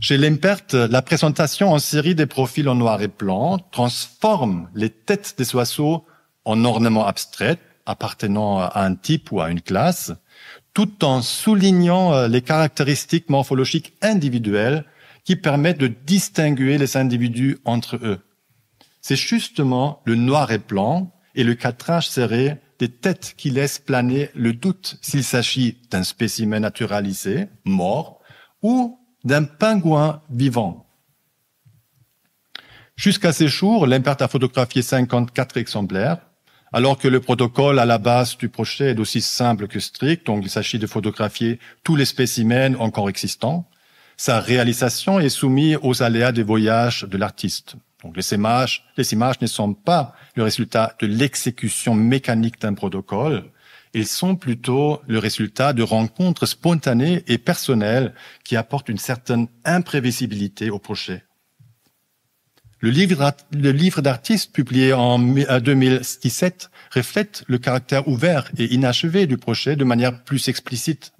Chez Lempert, la présentation en série des profils en noir et blanc transforme les têtes des oiseaux en ornements abstraits appartenant à un type ou à une classe tout en soulignant euh, les caractéristiques morphologiques individuelles qui permettent de distinguer les individus entre eux. C'est justement le noir et blanc et le quatrage serré des têtes qui laissent planer le doute s'il s'agit d'un spécimen naturalisé, mort, ou d'un pingouin vivant. Jusqu'à ces jours, l'impert a photographié 54 exemplaires alors que le protocole à la base du projet est aussi simple que strict, donc il s'agit de photographier tous les spécimens encore existants, sa réalisation est soumise aux aléas des voyages de l'artiste. Donc les images, les images ne sont pas le résultat de l'exécution mécanique d'un protocole, ils sont plutôt le résultat de rencontres spontanées et personnelles qui apportent une certaine imprévisibilité au projet. Le livre d'artiste publié en 2017 euh, reflète le caractère ouvert et inachevé du projet de manière plus explicite.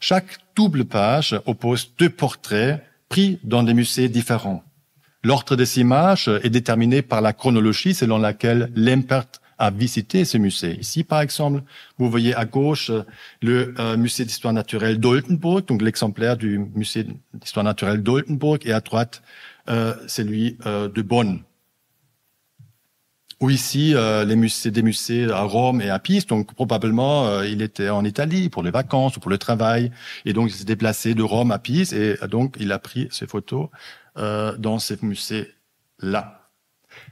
Chaque double page oppose deux portraits pris dans des musées différents. L'ordre des images est déterminé par la chronologie selon laquelle Lempert a visité ce musée. Ici, par exemple, vous voyez à gauche le euh, musée d'histoire naturelle d'Oldenburg, donc l'exemplaire du musée d'histoire naturelle d'Oldenburg, et à droite euh, c'est celui euh, de Bonn ou ici euh, les musées, des musées à Rome et à Pise. Donc probablement il était en Italie pour les vacances ou pour le travail et donc il s'est déplacé de Rome à Pise et donc il a pris ces photos dans ces musées là.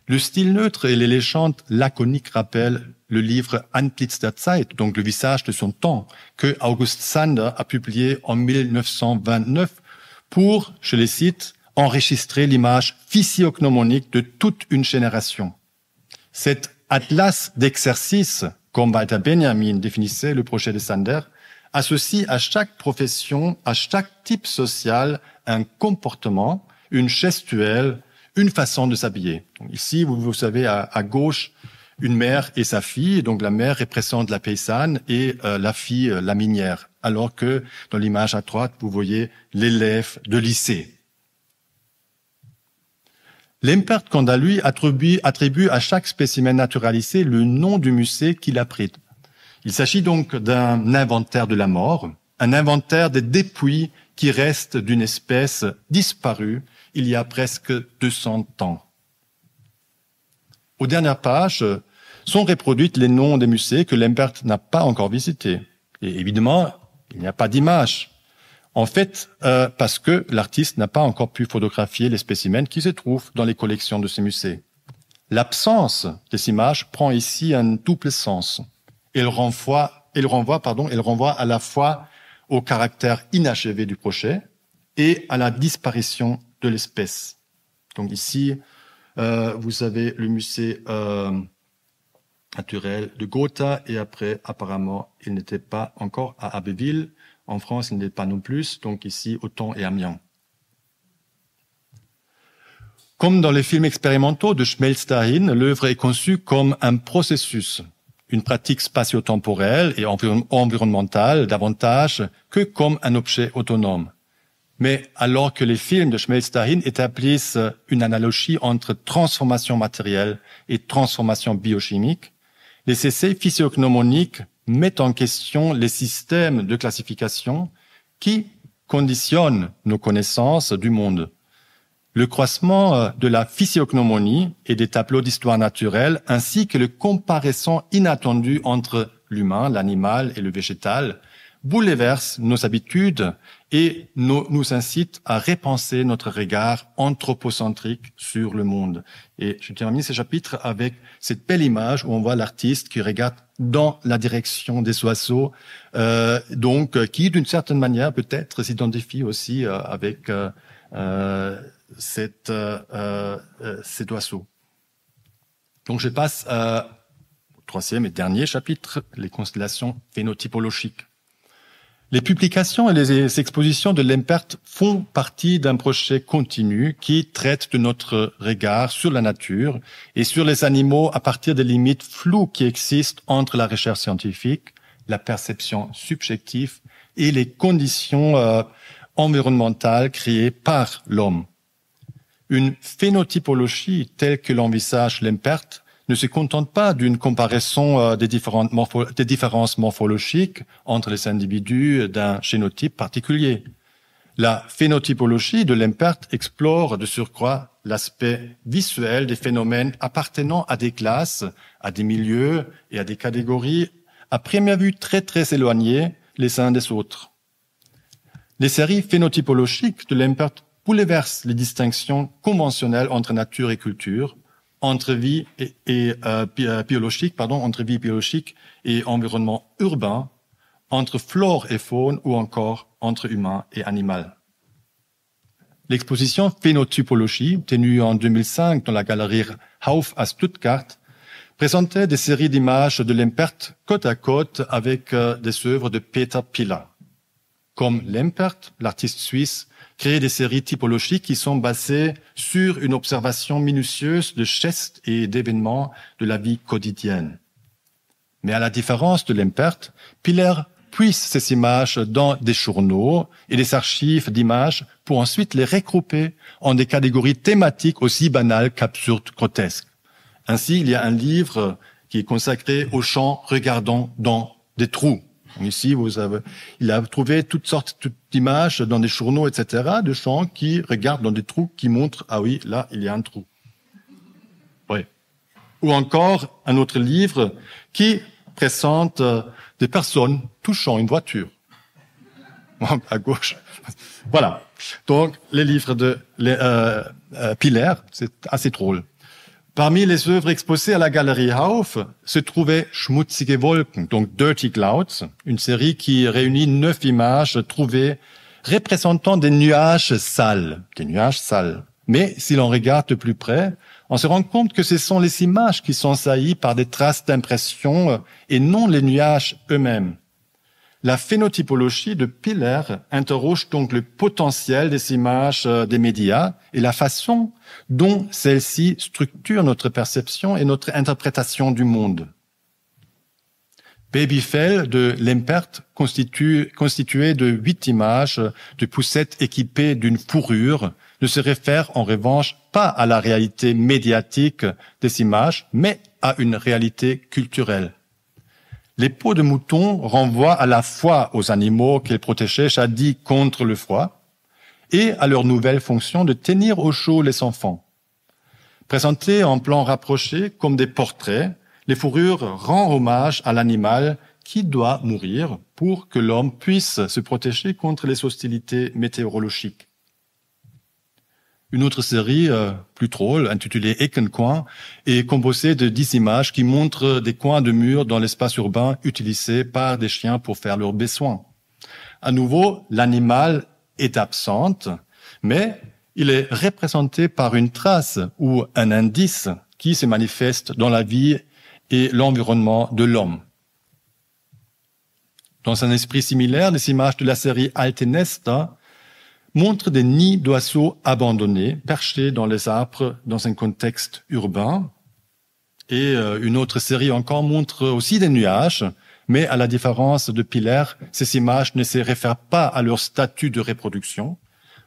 Le style neutre et l'élégante laconique rappellent le livre Antlitz der Zeit, donc le visage de son temps, que August Sander a publié en 1929 pour, je les cite, enregistrer l'image physiognomonique de toute une génération. Cet atlas d'exercice, comme Walter Benjamin définissait le projet de Sander, associe à chaque profession, à chaque type social, un comportement, une gestuelle, une façon de s'habiller. Ici, vous, vous savez, à, gauche, une mère et sa fille. Donc la mère représente la paysanne et euh, la fille euh, la minière. Alors que dans l'image à droite, vous voyez l'élève de lycée. Lempert, quant à lui, attribue, attribue à chaque spécimen naturalisé le nom du musée qu'il pris. Il s'agit donc d'un inventaire de la mort, un inventaire des dépouilles qui restent d'une espèce disparue il y a presque 200 ans. Aux dernières pages sont reproduites les noms des musées que Lempert n'a pas encore visités. Et évidemment, il n'y a pas d'image. En fait, euh, parce que l'artiste n'a pas encore pu photographier les spécimens qui se trouvent dans les collections de ces musées. L'absence des images prend ici un double sens. Elle renvoie, elle renvoie, pardon, elle renvoie à la fois au caractère inachevé du projet et à la disparition de l'espèce. Donc ici, euh, vous avez le musée euh, naturel de Gotha et après, apparemment, il n'était pas encore à Abbeville. En France, il n'est pas non plus, donc ici, Autant et Amiens. Comme dans les films expérimentaux de schmelz l'œuvre est conçue comme un processus, une pratique spatio-temporelle et environnementale davantage que comme un objet autonome. Mais alors que les films de schmelz établissent une analogie entre transformation matérielle et transformation biochimique, les essais physiognomoniques mettent en question les systèmes de classification qui conditionnent nos connaissances du monde. Le croissement euh, de la physiognomonie et des tableaux d'histoire naturelle, ainsi que le comparaisons inattendues entre l'humain, l'animal et le végétal, bouleversent nos habitudes et nous, nous incite à repenser notre regard anthropocentrique sur le monde. Et je termine ce chapitre avec cette belle image où on voit l'artiste qui regarde dans la direction des oiseaux, euh, donc euh, qui d'une certaine manière peut-être s'identifie aussi euh, avec euh, euh cette, cet oiseau. Donc je passe au troisième et dernier chapitre, les constellations phénotypologiques. Les publications et les expositions de l'EMPERT font partie d'un projet continu qui traite de notre regard sur la nature et sur les animaux à partir des limites floues qui existent entre la recherche scientifique, la perception subjective et les conditions euh, environnementales créées par l'homme. Une phénotypologie telle que l'envisage l'EMPERT ne se contente pas d'une comparaison euh, des, différentes différences morphologiques entre les individus d'un génotype particulier. La phénotypologie de Lempert explore de surcroît l'aspect visuel des phénomènes appartenant à des classes, à des milieux et à des catégories à première vue très très éloignées les uns des autres. Les séries phénotypologiques de Lempert bouleversent les distinctions conventionnelles entre nature et culture, entre vie et, euh, euh, biologique, pardon, entre vie biologique et environnement urbain, entre flore et faune ou encore entre humain et animal. L'exposition Phénotypologie, tenue en 2005 dans la galerie Hauf à Stuttgart, présentait des séries d'images de Lempert côte à côte avec euh, des œuvres de Peter Piller, comme Lempert, l'artiste suisse, créer des séries typologiques qui sont basées sur une observation minutieuse de gestes et d'événements de la vie quotidienne. Mais à la différence de l'Empert, Piller puise ces images dans des journaux et des archives d'images pour ensuite les regrouper en des catégories thématiques aussi banales qu'absurdes, grotesques. Ainsi, il y a un livre qui est consacré aux champs regardant dans des trous Ici, vous avez, il a trouvé toutes sortes, d'images dans des journaux, etc., de gens qui regardent dans des trous qui montrent, ah oui, là, il y a un trou. Oui. Ou encore un autre livre qui présente euh, des personnes touchant une voiture. à gauche. voilà. Donc, les livres de euh, euh, Pilaire, c'est assez drôle. Parmi les œuvres exposées à la galerie Hauf se trouvait Schmutzige Wolken, donc Dirty Clouds, une série qui réunit neuf images trouvées représentant des nuages sales, des nuages sales. Mais si l'on regarde de plus près, on se rend compte que ce sont les images qui sont saillies par des traces d'impression et non les nuages eux-mêmes. La phénotypologie de Piller interroge donc le potentiel des images euh, des médias et la façon dont celles-ci structurent notre perception et notre interprétation du monde. Babyfell de Lempert, constitué, constitué de huit images de poussettes équipées d'une fourrure, ne se réfère en revanche pas à la réalité médiatique des images, mais à une réalité culturelle. Les peaux de mouton renvoient à la fois aux animaux qu'elles protégeaient dit contre le froid et à leur nouvelle fonction de tenir au chaud les enfants. Présentés en plan rapproché comme des portraits, les fourrures rendent hommage à l'animal qui doit mourir pour que l'homme puisse se protéger contre les hostilités météorologiques une autre série euh, plus drôle intitulée Ekencoin est composée de dix images qui montrent des coins de murs dans l'espace urbain utilisés par des chiens pour faire leurs besoins. À nouveau, l'animal est absente, mais il est représenté par une trace ou un indice qui se manifeste dans la vie et l'environnement de l'homme. Dans un esprit similaire, les images de la série Altenesta hein, montre des nids d'oiseaux abandonnés, perchés dans les arbres dans un contexte urbain. Et euh, une autre série encore montre aussi des nuages, mais à la différence de Pilaire, ces images ne se réfèrent pas à leur statut de reproduction.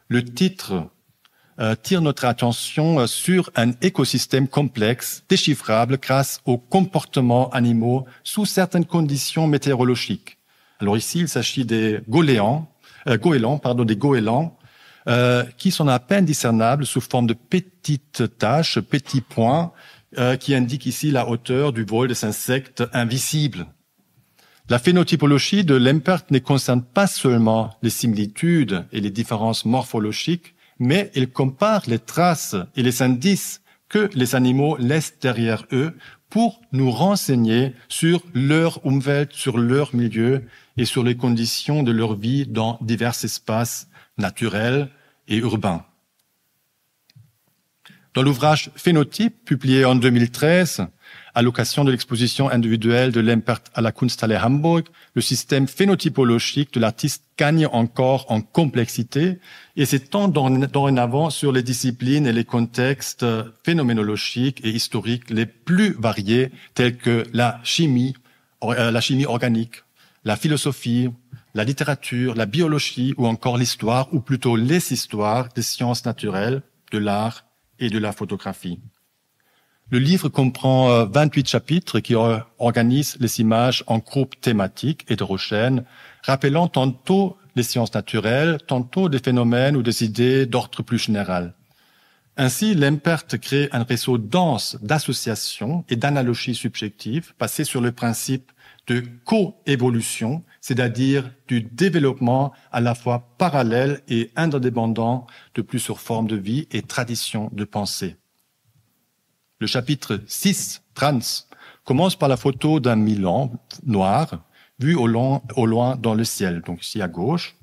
Le titre euh, tire notre attention euh, sur un écosystème complexe, déchiffrable grâce aux comportements animaux sous certaines conditions météorologiques. Alors ici, il s'agit des goélands, goélands, pardon, des goélands euh, qui sont à peine discernables sous forme de petites taches, petits points, euh, qui indiquent ici la hauteur du vol des insectes invisibles. La phénotypologie de Lempert ne concerne pas seulement les similitudes et les différences morphologiques, mais elle compare les traces et les indices que les animaux laissent derrière eux pour nous renseigner sur leur umwelt, sur leur milieu et sur les conditions de leur vie dans divers espaces naturels, et urbain. Dans l'ouvrage Phénotype, publié en 2013, à l'occasion de l'exposition individuelle de Lempert à la Kunsthalle Hamburg, le système phénotypologique de l'artiste gagne encore en complexité et s'étend dorénavant sur les disciplines et les contextes phénoménologiques et historiques les plus variés, tels que la chimie, euh, la chimie organique, la philosophie, la littérature, la biologie ou encore l'histoire, ou plutôt les histoires des sciences naturelles, de l'art et de la photographie. Le livre comprend 28 euh, chapitres qui euh, organisent les images en groupes thématiques et hétérogènes, rappelant tantôt les sciences naturelles, tantôt des phénomènes ou des idées d'ordre plus général. Ainsi, l'empert crée un réseau dense d'associations et d'analogies subjectives passées sur le principe de coévolution c'est-à-dire du développement à la fois parallèle et indépendant de plusieurs formes de vie et traditions de pensée. Le chapitre 6, Trans, commence par la photo d'un Milan noir vu au, au loin dans le ciel, donc ici à gauche.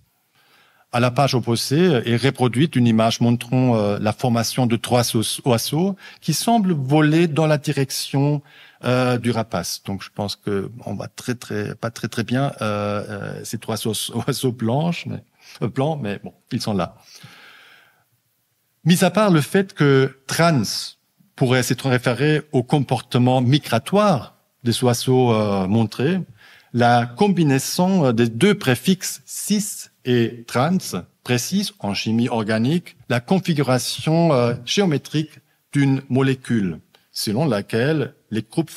À la page opposée est reproduite une image montrant euh, la formation de trois oiseaux qui semblent voler dans la direction euh, du rapace. Donc je pense que on va très très pas très très bien euh, euh, ces trois oiseaux, blanches, planches, mais, mais bon, ils sont là. Mis à part le fait que trans pourrait s'être référé au comportement migratoire des oiseaux montrés, la combinaison des deux préfixes cis et trans précise en chimie organique la configuration géométrique d'une molécule, selon laquelle les groupes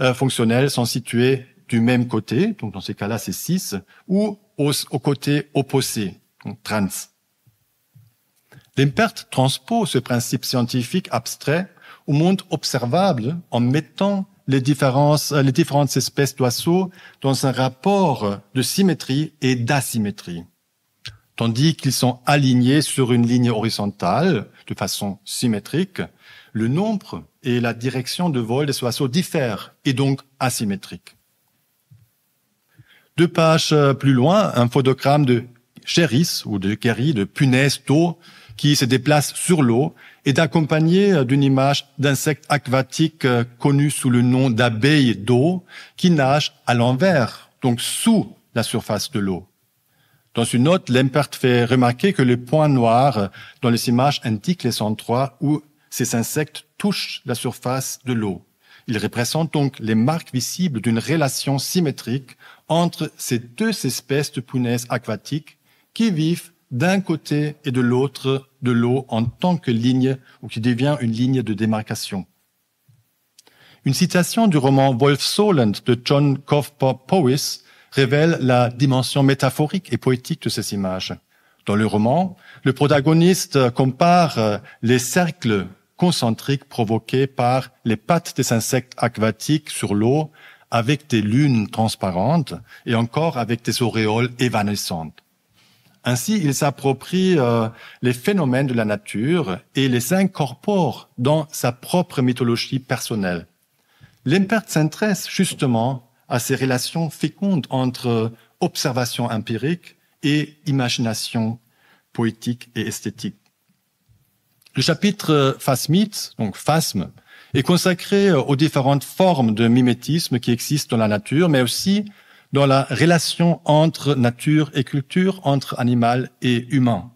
euh, fonctionnels sont situés du même côté, donc dans ces cas-là c'est 6, ou au, côté opposé, trans. L'imperte transpose ce principe scientifique abstrait au monde observable en mettant les, euh, les différentes espèces d'oiseaux dans un rapport de symétrie et d'asymétrie, tandis qu'ils sont alignés sur une ligne horizontale de façon symétrique, le nombre et la direction de vol des oiseaux diffèrent et donc asymétriques. Deux pages euh, plus loin, un photogramme de chéris ou de kerry, de punaise d'eau, qui se déplace sur l'eau est accompagné euh, d'une image d'insectes aquatiques euh, connu sous le nom d'abeilles d'eau qui nagent à l'envers, donc sous la surface de l'eau. Dans une note, Lempert fait remarquer que le point noir dans les images indiquent les endroits où ces insectes touchent la surface de l'eau. Ils représentent donc les marques visibles d'une relation symétrique entre ces deux espèces de punaises aquatiques qui vivent d'un côté et de l'autre de l'eau en tant que ligne ou qui devient une ligne de démarcation. Une citation du roman Wolf Solent de John Cofpop Powys révèle la dimension métaphorique et poétique de ces images. Dans le roman, le protagoniste compare les cercles concentriques par les pattes des insectes aquatiques sur l'eau avec des lunes transparentes et encore avec des auréoles évanescentes. Ainsi, il s'approprie euh, les phénomènes de la nature et les incorpore dans sa propre mythologie personnelle. L'impert s'intéresse justement à ces relations fécondes entre observation empirique et imagination poétique et esthétique. Le chapitre euh, Phasmite, donc phasme, est consacré euh, aux différentes formes de mimétisme qui existent dans la nature, mais aussi dans la relation entre nature et culture, entre animal et humain.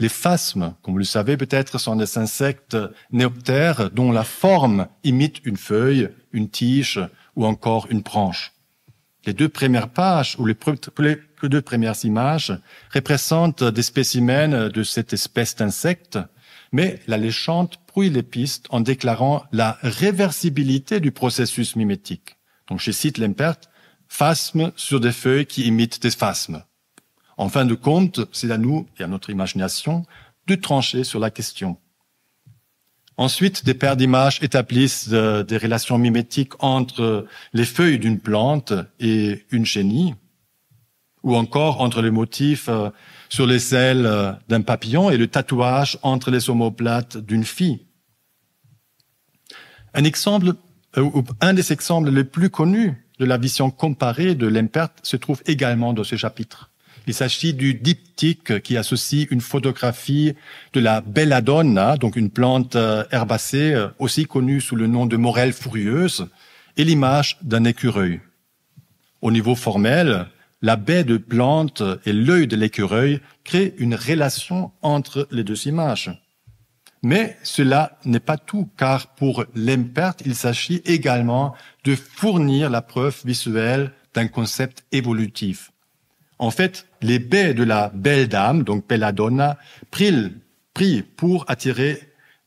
Les phasmes, comme vous le savez peut-être, sont des insectes néoptères dont la forme imite une feuille, une tige ou encore une branche. Les deux premières pages ou les, deux premières images représentent des spécimens de cette espèce d'insectes mais la léchante prouille les pistes en déclarant la réversibilité du processus mimétique. Donc je cite Lempert, Phasme sur des feuilles qui imitent des phasmes. En fin de compte, c'est à nous et à notre imagination de trancher sur la question. Ensuite, des paires d'images établissent euh, des relations mimétiques entre les feuilles d'une plante et une chenille, ou encore entre les motifs euh, sur les ailes euh, d'un papillon et le tatouage entre les omoplates d'une fille. Un exemple, euh, un des exemples les plus connus de la vision comparée de L'Imperte se trouve également dans ce chapitre. Il s'agit du diptyque qui associe une photographie de la belladonna, donc une plante euh, herbacée aussi connue sous le nom de morelle furieuse, et l'image d'un écureuil. Au niveau formel, la baie de plante et l'œil de l'écureuil créent une relation entre les deux images. Mais cela n'est pas tout, car pour l'imperte, il s'agit également de fournir la preuve visuelle d'un concept évolutif. En fait, les baies de la belle dame, donc Belladonna, prient, pour attirer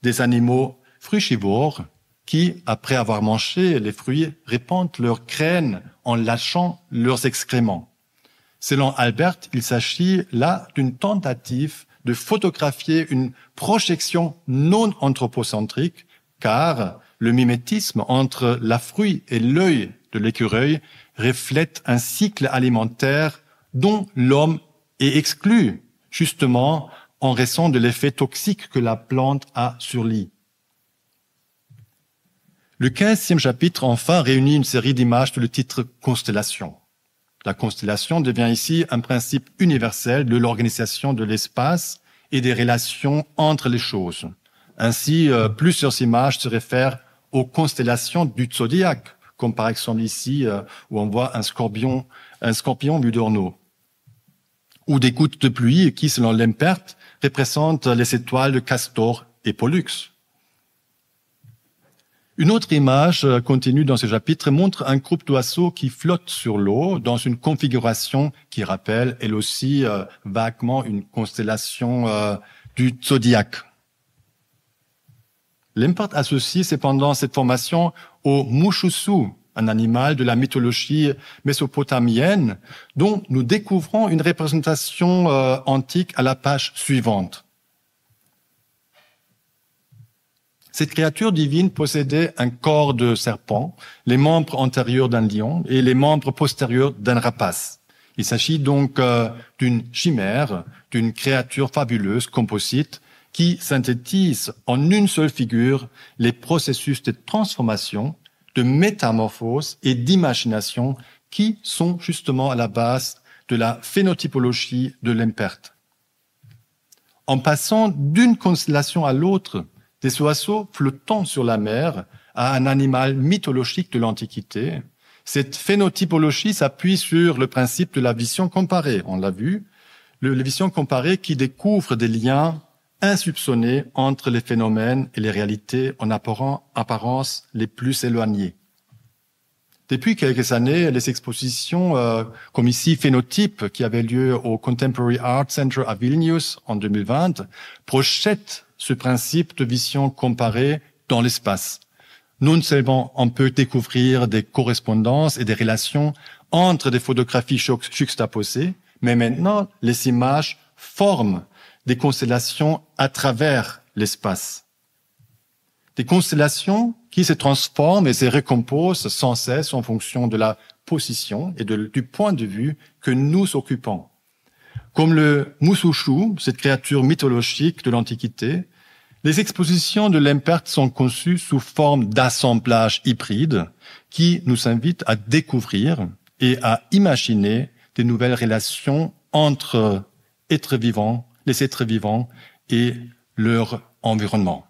des animaux fruchivores qui, après avoir mangé les fruits, répandent leurs crènes en lâchant leurs excréments. Selon Albert, il s'agit là d'une tentative de photographier une projection non anthropocentrique, car le mimétisme entre la fruit et l'œil de l'écureuil reflète un cycle alimentaire dont l'homme est exclu, justement en raison de l'effet toxique que la plante a sur lui. Le quinzième chapitre, enfin, réunit une série d'images sous le titre Constellation. La constellation devient ici un principe universel de l'organisation de l'espace et des relations entre les choses. Ainsi, euh, plusieurs images se réfèrent aux constellations du zodiaque, comme par exemple ici euh, où on voit un scorpion, un scorpion ou des gouttes de pluie qui, selon Lempert, représentent les étoiles de Castor et Pollux. Une autre image euh, continue dans ce chapitre montre un groupe d'oiseaux qui flotte sur l'eau dans une configuration qui rappelle, elle aussi, euh, vaguement une constellation euh, du zodiaque. L'importe associe cependant cette formation au mushushu, un animal de la mythologie mésopotamienne, dont nous découvrons une représentation antique à la page suivante. Cette créature divine possédait un corps de serpent, les membres antérieurs d'un lion et les membres postérieurs d'un rapace. Il s'agit donc euh, d'une chimère, d'une créature fabuleuse composite qui synthétise en une seule figure les processus de transformation, de métamorphose et d'imagination qui sont justement à la base de la phénotypologie de l'imperte. En passant d'une constellation à l'autre, des oiseaux flottant sur la mer à un animal mythologique de l'Antiquité. Cette phénotypologie s'appuie sur le principe de la vision comparée, on l'a vu, le, la vision comparée qui découvre des liens insoupçonnés entre les phénomènes et les réalités en apparence les plus éloignées. Depuis quelques années, les expositions, euh, comme ici Phénotype, qui avait lieu au Contemporary Art Center à Vilnius en 2020, projettent ce principe de vision comparée dans l'espace. Non seulement on peut découvrir des correspondances et des relations entre des photographies juxtaposées, mais maintenant les images forment des constellations à travers l'espace. Des constellations qui se transforment et se recomposent sans cesse en fonction de la position et du point de vue que nous occupons. Comme le Musushu, cette créature mythologique de l'Antiquité, les expositions de l'imperte sont conçues sous forme d'assemblage hybride qui nous invite à découvrir et à imaginer des nouvelles relations entre êtres vivants, les êtres vivants et leur environnement.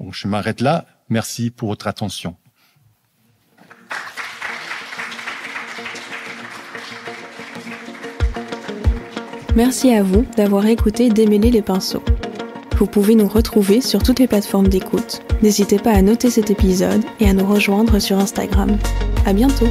Donc je m'arrête là. Merci pour votre attention. Merci à vous d'avoir écouté Démêler les pinceaux. Vous pouvez nous retrouver sur toutes les plateformes d'écoute. N'hésitez pas à noter cet épisode et à nous rejoindre sur Instagram. À bientôt!